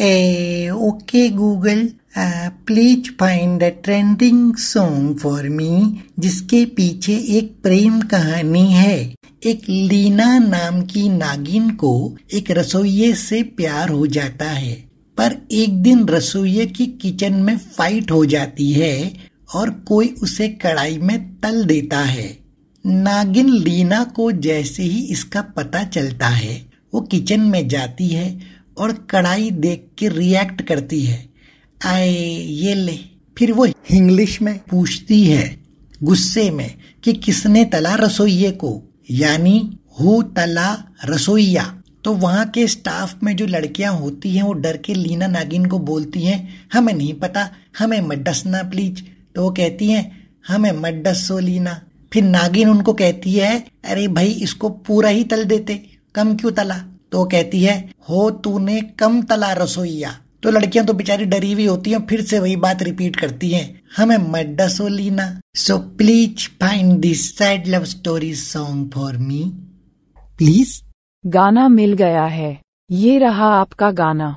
Hey, okay Google, please find a trending song for me जिसके पीछे एक प्रेम कहानी है एक लीना नाम की नागिन को एक रसोइये से प्यार हो जाता है पर एक दिन रसोइये की किचन में फाइट हो जाती है और कोई उसे कढ़ाई में तल देता है नागिन लीना को जैसे ही इसका पता चलता है वो किचन में जाती है और कड़ाई देख के रिएक्ट करती है आए ये ले फिर वो इंग्लिश में पूछती है गुस्से में कि किसने तला रसोइये को यानी हु तला रसोइया तो वहाँ के स्टाफ में जो लड़कियां होती हैं वो डर के लीना नागिन को बोलती हैं हमें नहीं पता हमें मत डसना प्लीज तो वो कहती हैं हमें मत डसो लीना फिर नागिन उनको कहती है अरे भाई इसको पूरा ही तल देते कम क्यों तला तो कहती है हो तूने कम तला रसोईया तो लड़कियां तो बेचारी डरी हुई होती हैं फिर से वही बात रिपीट करती हैं हमें मत डसो लीना so please find this sad love story song for me please गाना मिल गया है ये रहा आपका गाना